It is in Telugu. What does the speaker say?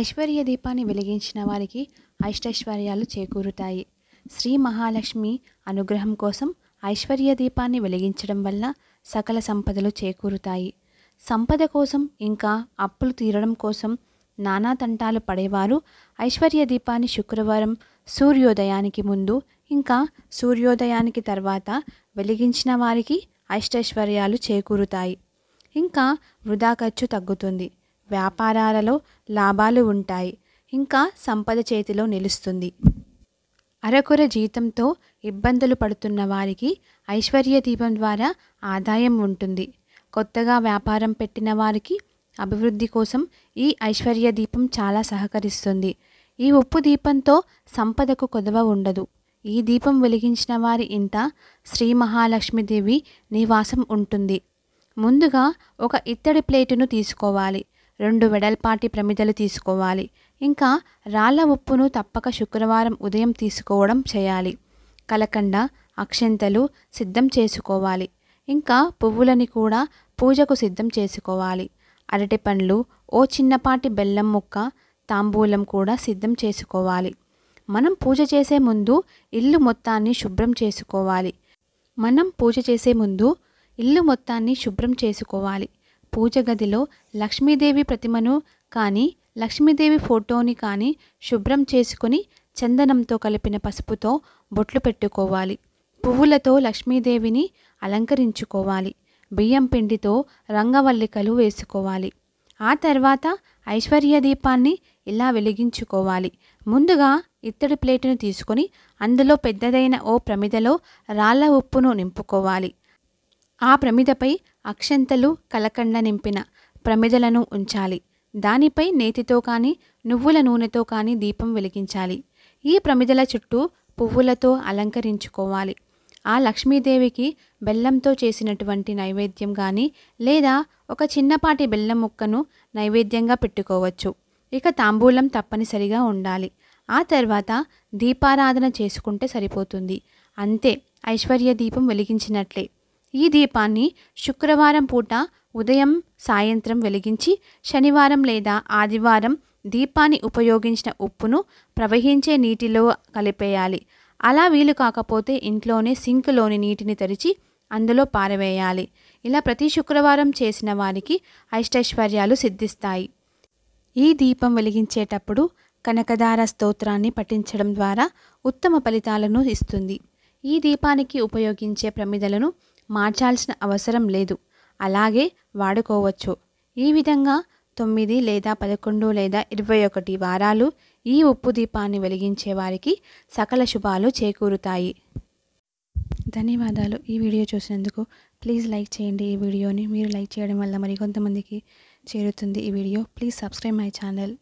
ఐశ్వర్య దీపాన్ని వెలిగించిన వారికి అష్టైశ్వర్యాలు చేకూరుతాయి శ్రీ మహాలక్ష్మి అనుగ్రహం కోసం ఐశ్వర్య దీపాన్ని వెలిగించడం వల్ల సకల సంపదలు చేకూరుతాయి సంపద కోసం ఇంకా అప్పులు తీరడం కోసం నానా తంటాలు పడేవారు ఐశ్వర్య దీపాన్ని శుక్రవారం సూర్యోదయానికి ముందు ఇంకా సూర్యోదయానికి తర్వాత వెలిగించిన వారికి అష్టైశ్వర్యాలు చేకూరుతాయి ఇంకా వృధా ఖర్చు తగ్గుతుంది వ్యాపారాలలో లాభాలు ఉంటాయి ఇంకా సంపద చేతిలో నిలుస్తుంది అరకొర జీతంతో ఇబ్బందులు పడుతున్న వారికి ఐశ్వర్య దీపం ద్వారా ఆదాయం ఉంటుంది కొత్తగా వ్యాపారం పెట్టిన వారికి అభివృద్ధి కోసం ఈ ఐశ్వర్య దీపం చాలా సహకరిస్తుంది ఈ ఉప్పు దీపంతో సంపదకు కొదవ ఉండదు ఈ దీపం వెలిగించిన వారి ఇంట శ్రీ మహాలక్ష్మీదేవి నివాసం ఉంటుంది ముందుగా ఒక ఇత్తడి ప్లేటును తీసుకోవాలి రెండు వెడల్పాటి ప్రమిదలు తీసుకోవాలి ఇంకా రాళ్ళ ఉప్పును తప్పక శుక్రవారం ఉదయం తీసుకోవడం చేయాలి కలకండ అక్షంతలు సిద్ధం చేసుకోవాలి ఇంకా పువ్వులని కూడా పూజకు సిద్ధం చేసుకోవాలి అరటి పండ్లు ఓ చిన్నపాటి బెల్లం ముక్క తాంబూలం కూడా సిద్ధం చేసుకోవాలి మనం పూజ చేసే ముందు ఇల్లు మొత్తాన్ని శుభ్రం చేసుకోవాలి మనం పూజ చేసే ముందు ఇల్లు మొత్తాన్ని శుభ్రం చేసుకోవాలి పూజ గదిలో లక్ష్మీదేవి ప్రతిమను కానీ లక్ష్మీదేవి ఫోటోని కానీ శుభ్రం చేసుకుని చందనంతో కలిపిన పసుపుతో బొట్లు పెట్టుకోవాలి పువ్వులతో లక్ష్మీదేవిని అలంకరించుకోవాలి బియ్యం పిండితో రంగవల్లికలు వేసుకోవాలి ఆ తర్వాత ఐశ్వర్య దీపాన్ని ఇలా వెలిగించుకోవాలి ముందుగా ఇత్తడి ప్లేటును తీసుకొని అందులో పెద్దదైన ఓ ప్రమిదలో రాళ్ళ ఉప్పును నింపుకోవాలి ఆ ప్రమిదపై అక్షంతలు కలకండ నింపిన ప్రమిదలను ఉంచాలి దానిపై నేతితో కానీ నువ్వుల నూనెతో కానీ దీపం వెలిగించాలి ఈ ప్రమిదల చుట్టూ పువ్వులతో అలంకరించుకోవాలి ఆ లక్ష్మీదేవికి బెల్లంతో చేసినటువంటి నైవేద్యం కానీ లేదా ఒక చిన్నపాటి బెల్లం ముక్కను నైవేద్యంగా పెట్టుకోవచ్చు ఇక తాంబూలం తప్పనిసరిగా ఉండాలి ఆ తర్వాత దీపారాధన చేసుకుంటే సరిపోతుంది అంతే ఐశ్వర్య దీపం వెలిగించినట్లే ఈ దీపాన్ని శుక్రవారం పూట ఉదయం సాయంత్రం వెలిగించి శనివారం లేదా ఆదివారం దీపాన్ని ఉపయోగించిన ఉప్పును ప్రవహించే నీటిలో కలిపేయాలి అలా వీలు కాకపోతే ఇంట్లోనే సింక్లోని నీటిని తెరిచి అందులో పారవేయాలి ఇలా ప్రతి శుక్రవారం చేసిన వారికి అష్టైశ్వర్యాలు సిద్ధిస్తాయి ఈ దీపం వెలిగించేటప్పుడు కనకదార స్తోత్రాన్ని పఠించడం ద్వారా ఉత్తమ ఫలితాలను ఇస్తుంది ఈ దీపానికి ఉపయోగించే ప్రమిదలను మార్చాల్సిన అవసరం లేదు అలాగే వాడుకోవచ్చు ఈ విధంగా తొమ్మిది లేదా పదకొండు లేదా ఇరవై ఒకటి వారాలు ఈ ఉప్పు దీపాన్ని వెలిగించే వారికి సకల శుభాలు చేకూరుతాయి ధన్యవాదాలు ఈ వీడియో చూసినందుకు ప్లీజ్ లైక్ చేయండి ఈ వీడియోని మీరు లైక్ చేయడం వల్ల మరికొంతమందికి చేరుతుంది ఈ video please subscribe my channel